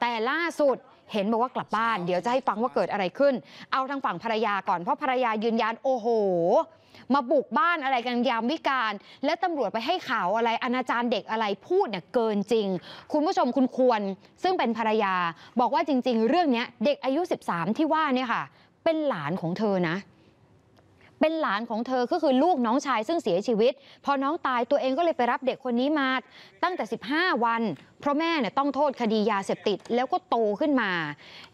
แต่ล่าสุดเห็นบอกว่ากลับบ้าน เดี๋ยวจะให้ฟังว่าเกิดอะไรขึ้น เอาทางฝั่งภรรยาก่อนเพราะภรรยายืนยันโอ้โหมาบุกบ้านอะไรกันยามวิการ และตำรวจไปให้ข่าวอะไรอนาจารเด็กอะไรพูดเนี่ยเกินจริง คุณผู้ชมคุณควร ซึ่งเป็นภรรยา บอกว่าจริงๆ เรื่องนี้เด็กอายุ 13 ที่ว่าเนี่ยค่ะ เป็นหลานของเธอนะเป็นหลานของเธอก็คือลูกน้องชายซึ่งเสียชีวิต พอน้องตายตัวเองก็เลยไปรับเด็กคนนี้มา ตั้งแต่ 15 วัน เพราะแม่เนี่ยต้องโทษคดียาเสพติด แล้วก็โตขึ้นมา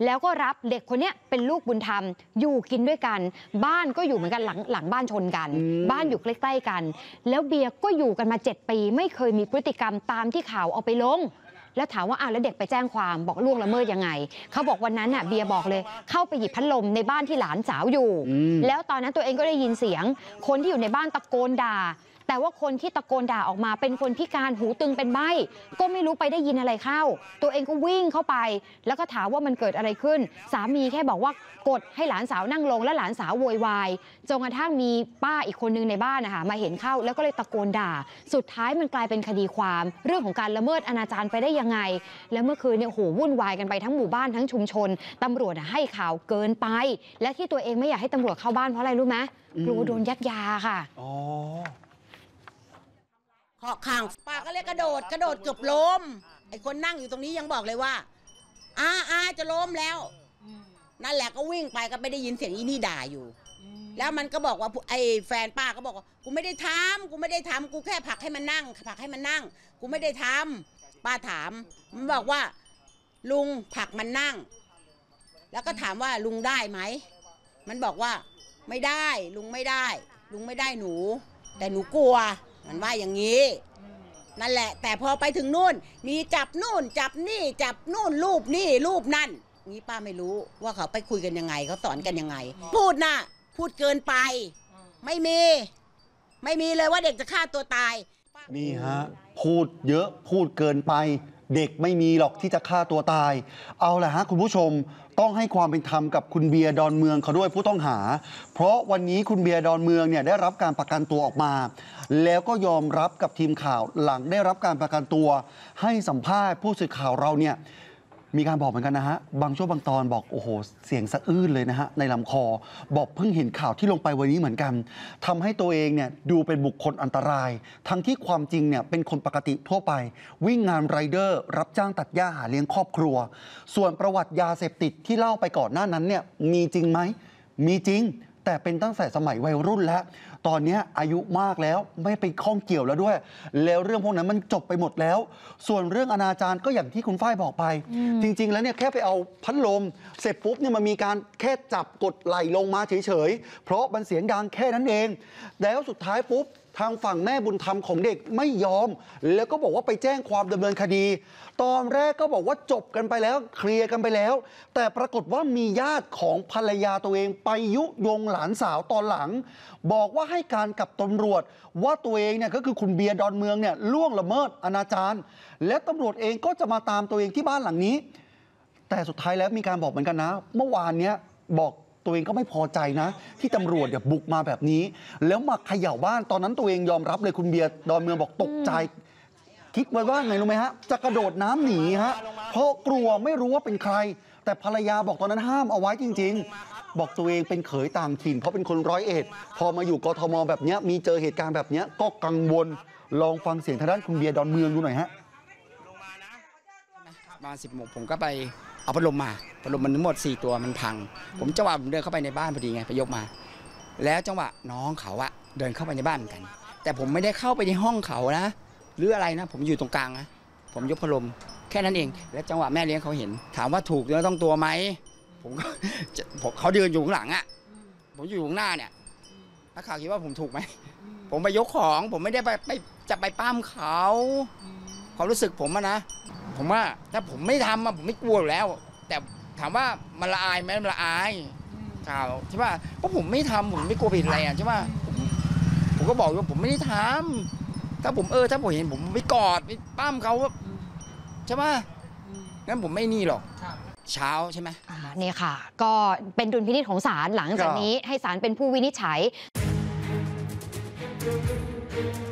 แล้วก็รับเด็กคนนี้เป็นลูกบุญธรรมอยู่กินด้วยกัน บ้านก็อยู่เหมือนกันหลังหลังบ้านชนกัน บ้านอยู่ใกล้ๆกัน แล้วเบียร์ก็อยู่กันมา7ปี ไม่เคยมีพฤติกรรมตามที่ข่าวเอาไปลงแล้วถามว่าอ้าวแล้วเด็กไปแจ้งความบอกล่วงละเมิดยังไง เขาบอกวันนั้นน่ะเบียร์บอกเลยเข้าไปหยิบพัดลมในบ้านที่หลานสาวอยู่ แล้วตอนนั้นตัวเองก็ได้ยินเสียง คนที่อยู่ในบ้านตะโกนด่าแต่ว่าคนที่ตะโกนด่าออกมาเป็นคนพิการหูตึงเป็นใบ้ก็ไม่รู้ไปได้ยินอะไรเข้า ตัวเองก็วิ่งเข้าไปแล้วก็ถามว่ามันเกิดอะไรขึ้นสามีแค่บอกว่ากดให้หลานสาวนั่งลงและหลานสาวโวยวายจนกระทั่งมีป้าอีกคนนึงในบ้านนะคะมาเห็นเข้า แล้วก็เลยตะโกนด่า สุดท้ายมันกลายเป็นคดีความ เรื่องของการละเมิดอนาจารไปได้ยังไง แล้วเมื่อคืนเนี่ยโหวุ่นวายกันไปทั้งหมู่บ้านทั้งชุมชนตำรวจให้ข่าวเกินไป และที่ตัวเองไม่อยากให้ตำรวจเข้าบ้านเพราะอะไรรู้ไหมกลัวโดนยัดยาค่ะอ๋อเคาะข้างป้าก็เลยกระโดดกระโดดเกือบล้มไอ้คนนั่งอยู่ตรงนี้ยังบอกเลยว่าอาอาจะล้มแล้วนั่นแหละก็วิ่งไปก็ไม่ได้ยินเสียงอีนี่ด่าอยู่แล้วมันก็บอกว่าไอ้แฟนป้าก็บอกว่า กูไม่ได้ทำ กูไม่ได้ทำ กูแค่ผลักให้มันนั่งผลักให้มันนั่งกูไม่ได้ทำ ป้าถาม มันบอกว่า ลุงผลักมันนั่ง แล้วก็ถามว่าลุงได้ไหมมันบอกว่า ไม่ได้ ลุงไม่ได้ ลุงไม่ได้หนู แต่หนูกลัวมันว่าอย่างนี้นั่นแหละ แต่พอไปถึงนู่น มีจับนู่น จับนี่ จับนู่นรูปนี่รูปนั่นนี่ป้าไม่รู้ว่าเขาไปคุยกันยังไงเขาสอนกันยังไง พูดนะ่ะพูดเกินไป ไม่มีไม่มีเลยว่าเด็กจะฆ่าตัวตาย นี่ฮะพูดเยอะพูดเกินไปเด็กไม่มีหรอกที่จะฆ่าตัวตาย เอาละฮะคุณผู้ชมต้องให้ความเป็นธรรมกับคุณเบียร์ดอนเมืองเขาด้วยผู้ต้องหา เพราะวันนี้คุณเบียร์ดอนเมืองเนี่ยได้รับการประกันตัวออกมา แล้วก็ยอมรับกับทีมข่าวหลังได้รับการประกันตัว ให้สัมภาษณ์ผู้สื่อข่าวเราเนี่ยมีการบอกเหมือนกันนะฮะบางช่วงบางตอนบอกโอ้โหเสียงสะอื้นเลยนะฮะในลำคอบอกเพิ่งเห็นข่าวที่ลงไปวันนี้เหมือนกัน ทำให้ตัวเองเนี่ยดูเป็นบุคคลอันตราย ทั้งที่ความจริงเนี่ยเป็นคนปกติทั่วไป วิ่งงานไรเดอร์ รับจ้างตัดหญ้าหาเลี้ยงครอบครัว ส่วนประวัติยาเสพติดที่เล่าไปก่อนหน้านั้นเนี่ยมีจริงไหม มีจริง แต่เป็นตั้งแต่สมัยวัยรุ่นแล้วตอนนี้อายุมากแล้วไม่ไปข้องเกี่ยวแล้วด้วย แล้วเรื่องพวกนั้นมันจบไปหมดแล้ว ส่วนเรื่องอนาจารก็อย่างที่คุณฝ้ายบอกไป จริงๆแล้วเนี่ยแค่ไปเอาพัดลม เสร็จปุ๊บเนี่ยมันมีการแค่จับกดไหลลงมาเฉยๆเพราะมันเสียงดังแค่นั้นเอง แล้วสุดท้ายปุ๊บทางฝั่งแม่บุญธรรมของเด็กไม่ยอม แล้วก็บอกว่าไปแจ้งความดำเนินคดี ตอนแรกก็บอกว่าจบกันไปแล้วเคลียร์กันไปแล้ว แต่ปรากฏว่ามีญาติของภรรยาตัวเอง ไปยุยงหลานสาวตอนหลัง บอกว่าให้การกับตำรวจว่าตัวเองเนี่ยก็คือคุณเบียร์ ดอนเมืองเนี่ยล่วงละเมิดอนาจารและตำรวจเองก็จะมาตามตัวเองที่บ้านหลังนี้ แต่สุดท้ายแล้วมีการบอกเหมือนกันนะ เมื่อวานเนี้ยบอกตัวเองก็ไม่พอใจนะ ที่ตำรวจเนี่ยบุกมาแบบนี้ แล้วมาเขย่าบ้านตอนนั้นตัวเองยอมรับเลยคุณเบียร์ดอนเมืองบอกตกใจ คิดไว้ว่าไงรู้ไหมฮะจะกระโดดน้ำหนีฮะเพราะกลัวไม่รู้ว่าเป็นใคร แต่ภรรยาบอกตอนนั้นห้ามเอาไว้จริง ๆ บอกตัวเองเป็นเขยต่างถิ่นเพราะเป็นคนร้อยเอ็ดพอมาอยู่กทมแบบนี้มีเจอเหตุการณ์แบบนี้ก็กังวลลองฟังเสียงทางด้านคุณเบียร์ดอนเมืองดูหน่อยฮะประมาณสิบโมงผมก็ไปเอาพัดลมมาพัดลมมันทั้งหมด 4 ตัวมันพังผมจังหวะผมเดินเข้าไปในบ้านพอดีไงไปยกมาแล้วจังหวะน้องเขาอะเดินเข้าไปในบ้านกัน แต่ผมไม่ได้เข้าไปในห้องเขานะหรืออะไรนะผมอยู่ตรงกลางนะผมยกพัดลมแค่นั้นเองแล้วจังหวะแม่เลี้ยงเขาเห็นถามว่าถูกเนื้อต้องตัวไหมผมก็ผมเขาเดินอยู่ข้างหลังอะผมอยู่ข้างหน้าเนี่ยนักข่าวคิดว่าผมถูกไหมผมไปยกของ ผมไม่ได้ไปไปจะไปป้ามเขาความรู้สึกผมอะนะผมว่าถ้าผมไม่ทำอะผมไม่กลัวอยู่แล้ว แต่ถามว่ามันละอายไหมมันละอายข่าวใช่ป่ะเพราะผมไม่ทำผมไม่กลัวผิดอะไรอ่ะใช่ป่ะผมผมก็บอกว่าผมไม่ได้ทำถ้าผมเออถ้าผมเห็นผมไปกอดไปปั้มเขาใช่ป่ะงั้นผมไม่นี่หรอกเช้าใช่ไหมเนี่ค่ะ ก็เป็นดุลพินิจของศาลหลังจากนี้ ให้ศาลเป็นผู้วินิจฉัย